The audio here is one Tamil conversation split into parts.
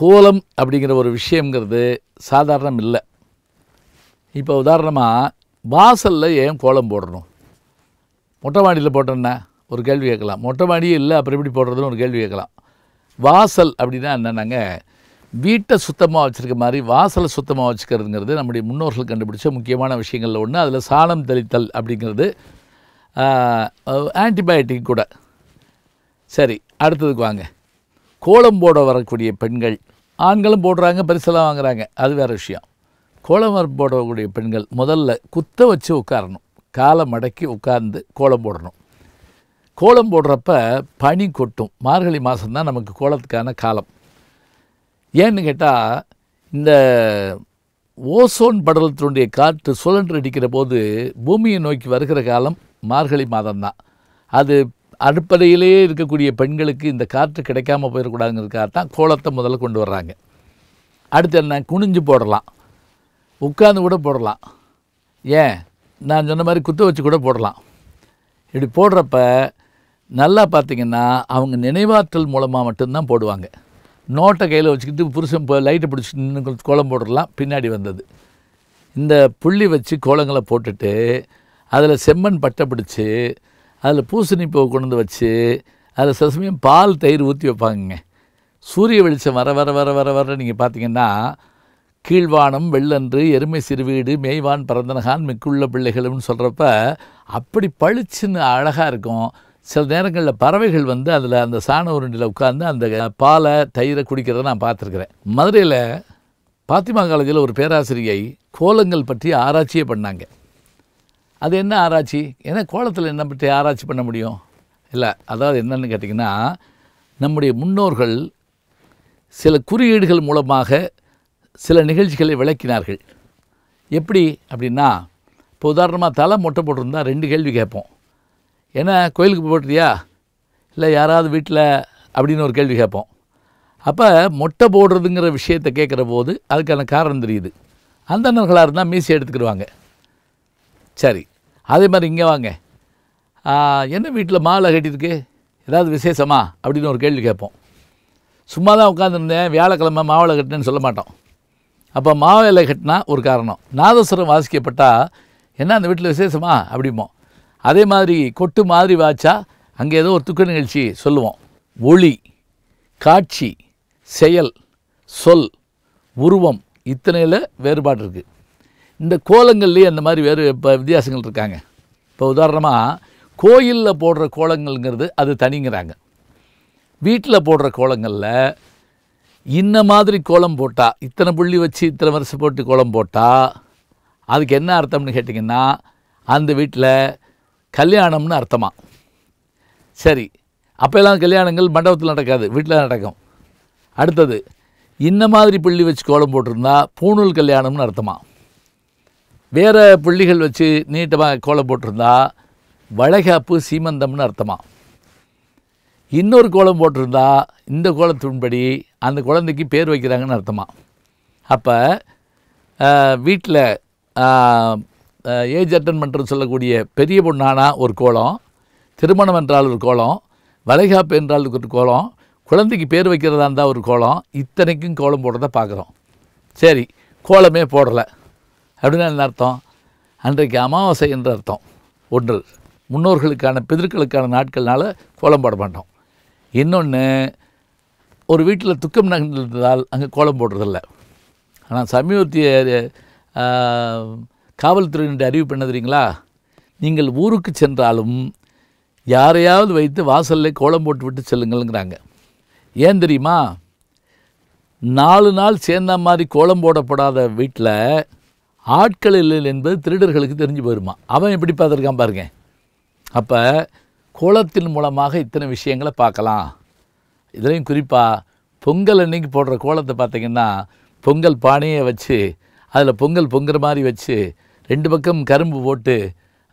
கோலம் அப்படிங்கிற ஒரு விஷயங்கிறது சாதாரணம் இல்லை இப்போ உதாரணமாக வாசலில் ஏன் கோலம் போடணும் மொட்டை மாடியில் போட்டோன்னா ஒரு கேள்வி கேட்கலாம் மொட்டை மாடியே இல்லை அப்புறம் எப்படி போடுறதுன்னு ஒரு கேள்வி கேட்கலாம் வாசல் அப்படின்னா என்னென்னாங்க வீட்டை சுத்தமாக வச்சுருக்க மாதிரி வாசலை சுத்தமாக வச்சுக்கிறதுங்கிறது நம்முடைய முன்னோர்கள் கண்டுபிடிச்ச முக்கியமான விஷயங்களில் ஒன்று அதில் சாணம் தெளித்தல் அப்படிங்கிறது ஆன்டிபயோட்டிக் கூட சரி அடுத்ததுக்கு வாங்க கோலம் போட வரக்கூடிய பெண்கள் ஆண்களும் போடுறாங்க பரிசெல்லாம் வாங்குறாங்க அது வேறு விஷயம் கோலம் போடக்கூடிய பெண்கள் முதல்ல குத்த வச்சு உட்காரணும் காலை மடக்கி உட்கார்ந்து கோலம் போடணும் கோலம் போடுறப்ப பனி கொட்டும் மார்கழி மாதம்தான் நமக்கு கோலத்துக்கான காலம் ஏன்னு கேட்டால் இந்த ஓசோன் படலத்தினுடைய காற்று சுழன்று அடிக்கிற போது பூமியை நோக்கி வருகிற காலம் மார்கழி மாதம்தான் அது அடுப்படையிலேயே இருக்கக்கூடிய பெண்களுக்கு இந்த காற்று கிடைக்காம போயிடக்கூடாதுங்கிறதுக்காக தான் கோலத்தை முதல்ல கொண்டு வர்றாங்க அடுத்து என்ன குனிஞ்சு போடலாம் உட்காந்து கூட போடலாம் ஏன் நான் சொன்ன மாதிரி குத்த வச்சு கூட போடலாம் இப்படி போடுறப்ப நல்லா பார்த்திங்கன்னா அவங்க நினைவாற்றல் மூலமாக மட்டும்தான் போடுவாங்க நோட்டை கையில் வச்சுக்கிட்டு புருஷன் போ லைட்டை பிடிச்சி நின்று கோலம் போடுறலாம் பின்னாடி வந்தது இந்த புள்ளி வச்சு கோலங்களை போட்டுட்டு அதில் செம்மண் பட்டை பிடிச்சி அதில் பூசணி பூசணிப்பூவை கொண்டு வந்து வச்சு அதில் சில சமயம் பால் தயிர் ஊற்றி வைப்பாங்கங்க சூரிய வெளிச்சம் வர வர வர வர வர நீங்கள் பார்த்தீங்கன்னா கீழ்வானம் வெள்ளன்று எருமை சிறுவீடு மேய்வான் பரந்தனகான் மிக்குள்ள பிள்ளைகள்னு சொல்கிறப்ப அப்படி பளிச்சுன்னு அழகாக இருக்கும் சில நேரங்களில் பறவைகள் வந்து அதில் அந்த சாண உருண்டியில் உட்காந்து அந்த பாலை தயிரை குடிக்கிறத நான் பார்த்துருக்குறேன் மதுரையில் பாத்திமா காலேஜில் ஒரு பேராசிரியை கோலங்கள் பற்றி ஆராய்ச்சியே பண்ணாங்க அது என்ன ஆராய்ச்சி ஏன்னா கோலத்தில் என்ன பற்றி ஆராய்ச்சி பண்ண முடியும் இல்லை அதாவது என்னென்னு கேட்டிங்கன்னா நம்முடைய முன்னோர்கள் சில குறியீடுகள் மூலமாக சில நிகழ்ச்சிகளை விளக்கினார்கள் எப்படி அப்படின்னா இப்போ உதாரணமாக தலை மொட்டை போட்டிருந்தால் ரெண்டு கேள்வி கேட்போம் ஏன்னா கோயிலுக்கு போட்டியா இல்லை யாராவது வீட்டில் அப்படின்னு ஒரு கேள்வி கேட்போம் அப்போ மொட்டை போடுறதுங்கிற விஷயத்தை கேட்குற போது அதுக்கான காரணம் தெரியுது அந்தன்னர்களாக இருந்தால் மீசி எடுத்துக்கிடுவாங்க சரி அதே மாதிரி இங்கே வாங்க என்ன வீட்டில் மாலை கட்டியிருக்கு ஏதாவது விசேஷமா அப்படின்னு ஒரு கேள்வி கேட்போம் சும்மா தான் உட்காந்துருந்தேன் வியாழக்கிழமை மாவளை கட்டினேன்னு சொல்ல மாட்டோம் அப்போ மாவேலை கட்டினா ஒரு காரணம் நாதஸ்வரம் வாசிக்கப்பட்டால் என்ன அந்த வீட்டில் விசேஷமா அப்படிமோ அதே மாதிரி கொட்டு மாதிரி வாய்ச்சா அங்கே ஏதோ ஒரு துக்க நிகழ்ச்சி சொல்லுவோம் ஒளி காட்சி செயல் சொல் உருவம் இத்தனையில் வேறுபாடு இருக்குது இந்த கோலங்கள்லேயே அந்த மாதிரி வேறு இப்போ வித்தியாசங்கள் இருக்காங்க இப்போ உதாரணமாக கோயிலில் போடுற கோலங்கள்ங்கிறது அது தனிங்கிறாங்க வீட்டில் போடுற கோலங்களில் இந்த மாதிரி கோலம் போட்டால் இத்தனை புள்ளி வச்சு இத்தனை வருஷம் போட்டு கோலம் போட்டால் அதுக்கு என்ன அர்த்தம்னு கேட்டிங்கன்னா அந்த வீட்டில் கல்யாணம்னு அர்த்தமாக சரி அப்போல்லாம் கல்யாணங்கள் மண்டபத்தில் நடக்காது வீட்டில் நடக்கும் அடுத்தது இந்த மாதிரி புள்ளி வச்சு கோலம் போட்டிருந்தா பூணூல் கல்யாணம்னு அர்த்தமாக வேறு புள்ளிகள் வச்சு நீட்டமாக கோலை போட்டிருந்தா வளைகாப்பு சீமந்தம்னு அர்த்தமாக இன்னொரு கோலம் போட்டிருந்தா இந்த கோலத்தின்படி அந்த குழந்தைக்கு பேர் வைக்கிறாங்கன்னு அர்த்தமாக அப்போ வீட்டில் ஏஜ் அட்டன் பண்ணுறது சொல்லக்கூடிய பெரிய பொண்ணானா ஒரு கோலம் திருமணம் என்றால் ஒரு கோலம் வளைகாப்பு என்றால் ஒரு கோலம் குழந்தைக்கு பேர் வைக்கிறதா இருந்தால் ஒரு கோலம் இத்தனைக்கும் கோலம் போடுறத பார்க்குறோம் சரி கோலமே போடலை அப்படின்னா என்ன அர்த்தம் அன்றைக்கு அமாவாசை என்ற அர்த்தம் ஒன்று முன்னோர்களுக்கான பிதற்களுக்கான நாட்கள்னால் கோலம் போட மாட்டோம் இன்னொன்று ஒரு வீட்டில் துக்கம் இருந்ததால் அங்கே கோலம் போடுறதில்ல ஆனால் சமீபத்திய காவல்துறையினுடைய அறிவு பண்ணதுங்களா தெரியுங்களா நீங்கள் ஊருக்கு சென்றாலும் யாரையாவது வைத்து வாசலில் கோலம் போட்டு விட்டு செல்லுங்கள்ங்கிறாங்க ஏன் தெரியுமா நாலு நாள் சேர்ந்த மாதிரி கோலம் போடப்படாத வீட்டில் ஆட்கள் இல்லை என்பது திருடர்களுக்கு தெரிஞ்சு போயிருமா அவன் எப்படி பார்த்துருக்கான் பாருங்க அப்போ கோலத்தின் மூலமாக இத்தனை விஷயங்களை பார்க்கலாம் இதுலேயும் குறிப்பாக பொங்கல் அன்னைக்கு போடுற கோலத்தை பார்த்திங்கன்னா பொங்கல் பானையை வச்சு அதில் பொங்கல் பொங்குற மாதிரி வச்சு ரெண்டு பக்கம் கரும்பு போட்டு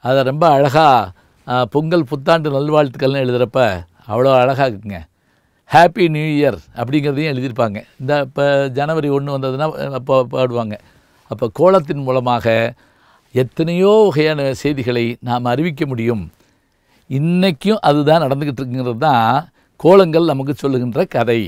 அதை ரொம்ப அழகாக பொங்கல் புத்தாண்டு நல்வாழ்த்துக்கள்னு எழுதுகிறப்ப அவ்வளோ அழகாக இருக்குங்க ஹாப்பி நியூ இயர் அப்படிங்கிறதையும் எழுதியிருப்பாங்க இந்த இப்போ ஜனவரி ஒன்று வந்ததுன்னா அப்போ பாடுவாங்க அப்போ கோலத்தின் மூலமாக எத்தனையோ வகையான செய்திகளை நாம் அறிவிக்க முடியும் இன்றைக்கும் அதுதான் நடந்துக்கிட்டு இருக்குங்கிறது தான் கோலங்கள் நமக்கு சொல்லுகின்ற கதை